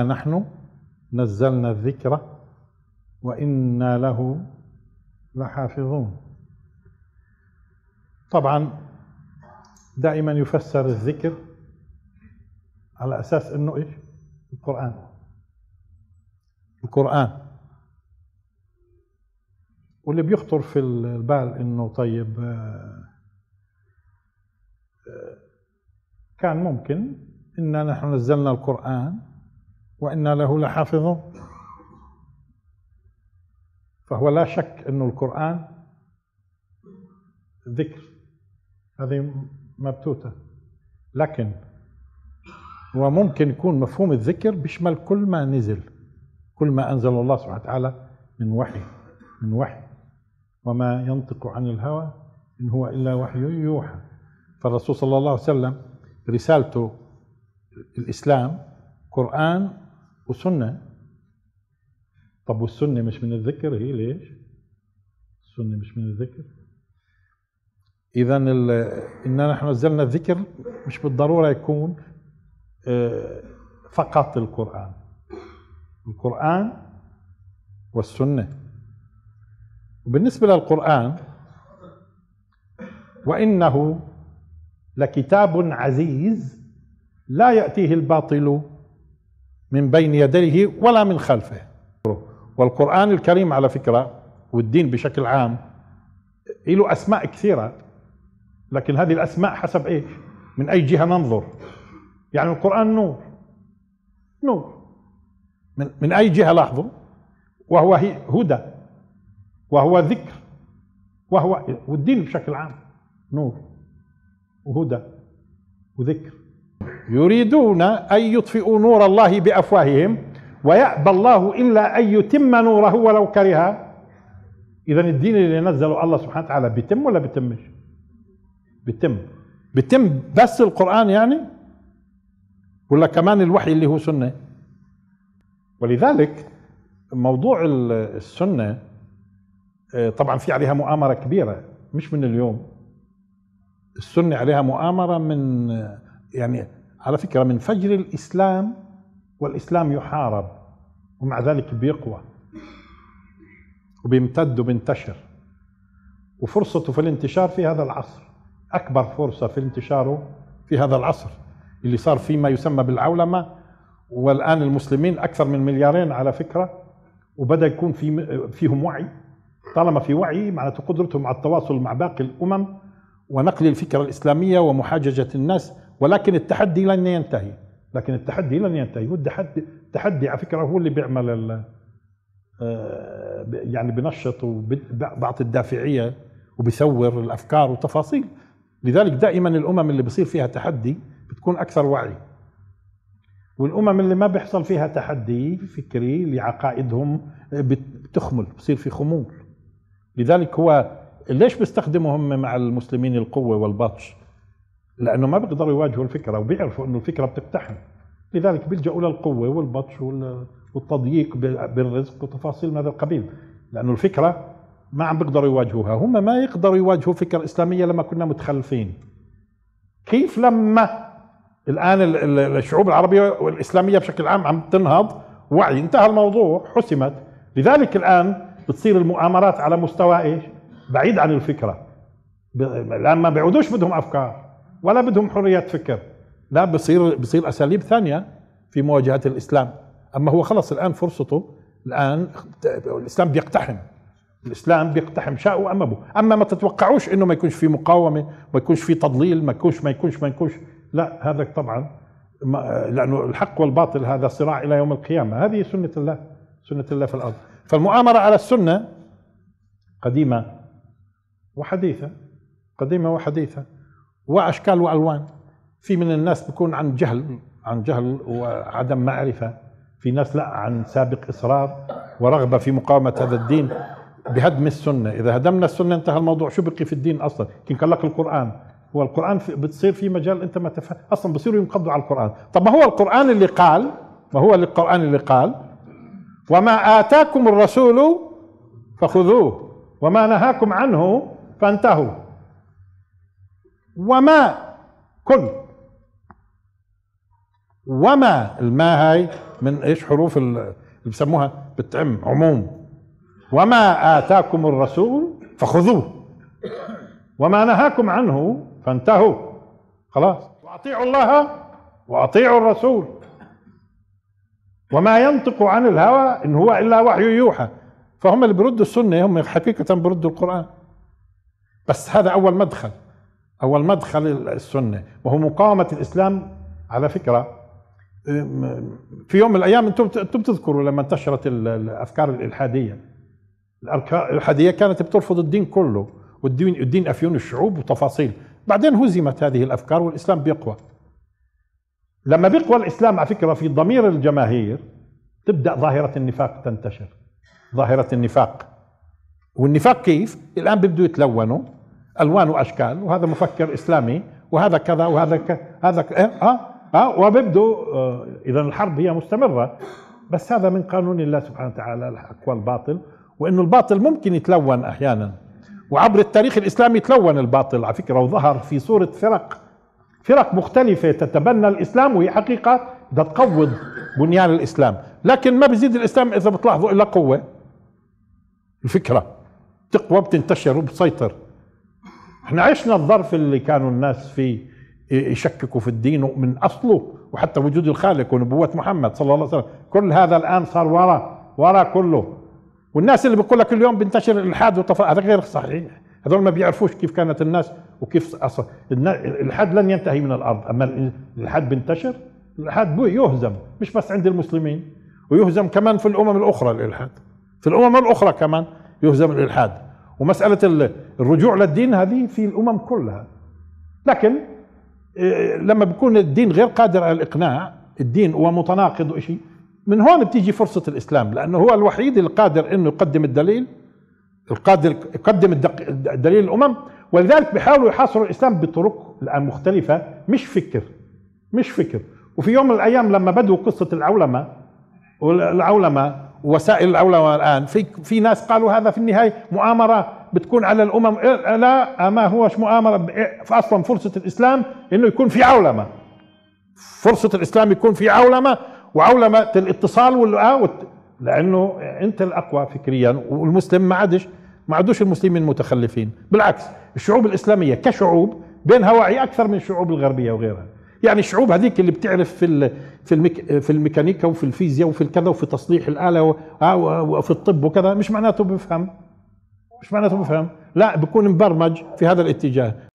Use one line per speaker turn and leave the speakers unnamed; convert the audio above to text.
إنا نحن نزلنا الذكر وإنا له لحافظون طبعا دائما يفسر الذكر على أساس أنه إيش القرآن القرآن واللي بيخطر في البال أنه طيب آه، آه، كان ممكن إننا نحن نزلنا القرآن وإنا له لحافظون فهو لا شك أن القرآن ذكر هذه مبتوتة لكن وممكن يكون مفهوم الذكر بيشمل كل ما نزل كل ما أنزل الله سبحانه وتعالى من وحي من وحي وما ينطق عن الهوى إن هو إلا وحي يوحى فالرسول صلى الله عليه وسلم رسالته الإسلام قرآن وسنة طب والسنة مش من الذكر هي ليش؟ السنة مش من الذكر إذا إننا نحن نزلنا الذكر مش بالضرورة يكون آه، فقط القرآن القرآن والسنة وبالنسبة للقرآن وإنه لكتاب عزيز لا يأتيه الباطل من بين يديه ولا من خلفه والقرآن الكريم على فكرة والدين بشكل عام له أسماء كثيرة لكن هذه الأسماء حسب إيش من أي جهة ننظر يعني القرآن نور نور من, من أي جهة لاحظوا وهو هدى وهو ذكر وهو والدين بشكل عام نور وهدى وذكر يريدون أن يطفئوا نور الله بأفواههم ويأبى الله إلا أن يتم نوره ولو كره إذا الدين اللي نزله الله سبحانه وتعالى بيتم ولا بيتمش؟ بيتم بيتم بس القرآن يعني؟ ولا كمان الوحي اللي هو سنة؟ ولذلك موضوع السنة آه، طبعا في عليها مؤامرة كبيرة مش من اليوم السنة عليها مؤامرة من آه، يعني على فكرة من فجر الإسلام والإسلام يحارب ومع ذلك بيقوى وبيمتد وبينتشر وفرصته في الانتشار في هذا العصر أكبر فرصة في انتشاره في هذا العصر اللي صار فيه ما يسمى بالعولمة والآن المسلمين أكثر من مليارين على فكرة وبدأ يكون في فيهم وعي طالما في وعي معناته قدرتهم على التواصل مع باقي الأمم ونقل الفكرة الإسلامية ومحاججة الناس ولكن التحدي لن ينتهي لكن التحدي لن ينتهي هو التحدي على فكره هو اللي بيعمل ال آه، يعني بنشط وبعطي الدافعيه وبثور الافكار وتفاصيل لذلك دائما الامم اللي بصير فيها تحدي بتكون اكثر وعي والامم اللي ما بيحصل فيها تحدي فكري لعقائدهم آه، بتخمل بصير في خمول لذلك هو ليش بيستخدموا هم مع المسلمين القوه والبطش لانه ما بيقدروا يواجهوا الفكره وبيعرفوا انه الفكره بتقتحم لذلك بيلجأوا للقوه والبطش والتضييق بالرزق وتفاصيل من هذا القبيل لانه الفكره ما عم بيقدروا يواجهوها هم ما يقدروا يواجهوا فكره اسلاميه لما كنا متخلفين كيف لما الان الشعوب العربيه والاسلاميه بشكل عام عم تنهض وعي انتهى الموضوع حسمت لذلك الان بتصير المؤامرات على مستوى ايش بعيد عن الفكره الان ما بيعودوش بدهم افكار ولا بدهم حريه فكر لا بصير بصير اساليب ثانيه في مواجهه الاسلام اما هو خلص الان فرصته الان الاسلام بيقتحم الاسلام بيقتحم شاءه امامه اما ما تتوقعوش انه ما يكونش في مقاومه ما يكونش في تضليل ما يكونش ما يكونش ما يكونش لا هذا طبعا لانه الحق والباطل هذا صراع الى يوم القيامه هذه سنه الله سنه الله في الارض فالمؤامره على السنه قديمه وحديثه قديمه وحديثه واشكال والوان في من الناس بيكون عن جهل عن جهل وعدم معرفه في ناس لا عن سابق اصرار ورغبه في مقاومه هذا الدين بهدم السنه اذا هدمنا السنه انتهى الموضوع شو بقي في الدين اصلا قال لك القران هو القران بتصير في مجال انت ما تفهم اصلا بصيروا ينقضوا على القران طب ما هو القران اللي قال ما هو القران اللي قال وما اتاكم الرسول فخذوه وما نهاكم عنه فانتهوا وما كن وما الما هاي من ايش حروف اللي بسموها بتعم عموم وما آتاكم الرسول فخذوه وما نهاكم عنه فانتهوا خلاص واطيعوا الله واطيعوا الرسول وما ينطق عن الهوى ان هو الا وحي يوحى فهم اللي بيردوا السنه هم حقيقه بيردوا القران بس هذا اول مدخل أو المدخل السنة وهو مقاومة الإسلام على فكرة في يوم من الأيام أنتم أنتم لما انتشرت الأفكار الإلحادية الإلحادية كانت بترفض الدين كله والدين الدين أفيون الشعوب وتفاصيل بعدين هزمت هذه الأفكار والإسلام بيقوى لما بيقوى الإسلام على فكرة في ضمير الجماهير تبدأ ظاهرة النفاق تنتشر ظاهرة النفاق والنفاق كيف؟ الآن بيبدوا يتلونوا الوان واشكال وهذا مفكر اسلامي وهذا كذا وهذا كذا هذا ك... إيه؟ اه اه وبيبدو آه اذا الحرب هي مستمره بس هذا من قانون الله سبحانه وتعالى الحق والباطل وانه الباطل ممكن يتلون احيانا وعبر التاريخ الاسلامي تلون الباطل على فكره وظهر في صوره فرق فرق مختلفه تتبنى الاسلام وهي حقيقه بدها تقوض بنيان الاسلام لكن ما بزيد الاسلام اذا بتلاحظوا الا قوه الفكره تقوى بتنتشر وبتسيطر احنا عشنا الظرف اللي كانوا الناس فيه يشككوا في الدين من اصله وحتى وجود الخالق ونبوة محمد صلى الله عليه وسلم كل هذا الان صار وراء وراء كله والناس اللي بيقول لك اليوم بنتشر الالحاد وطفاء هذا غير صحيح هذول ما بيعرفوش كيف كانت الناس وكيف اصلا الالحاد لن ينتهي من الارض اما الالحاد بنتشر الالحاد يهزم مش بس عند المسلمين ويهزم كمان في الامم الاخرى الالحاد في الامم الاخرى كمان يهزم الالحاد ومسألة الرجوع للدين هذه في الأمم كلها لكن آه، لما بيكون الدين غير قادر على الإقناع الدين ومتناقض وإشي من هون بتيجي فرصة الإسلام لأنه هو الوحيد القادر أنه يقدم الدليل القادر يقدم دليل الأمم ولذلك بيحاولوا يحاصروا الإسلام بطرق الآن مختلفة مش فكر مش فكر وفي يوم من الأيام لما بدوا قصة العولمة والعولمة وسائل الاولى الان في في ناس قالوا هذا في النهايه مؤامره بتكون على الامم لا ما هوش مؤامره اصلا فرصه الاسلام انه يكون في عولمه فرصه الاسلام يكون في عولمه وعولمه الاتصال والاوت آه، لانه انت الاقوى فكريا والمسلم ما عادش ما عادوش المسلمين متخلفين بالعكس الشعوب الاسلاميه كشعوب بينها وعي اكثر من الشعوب الغربيه وغيرها يعني الشعوب هذيك اللي بتعرف في في في الميكانيكا وفي الفيزياء وفي الكذا وفي تصليح الاله آه، وفي الطب وكذا مش معناته بفهم مش معناته بفهم لا بكون مبرمج في هذا الاتجاه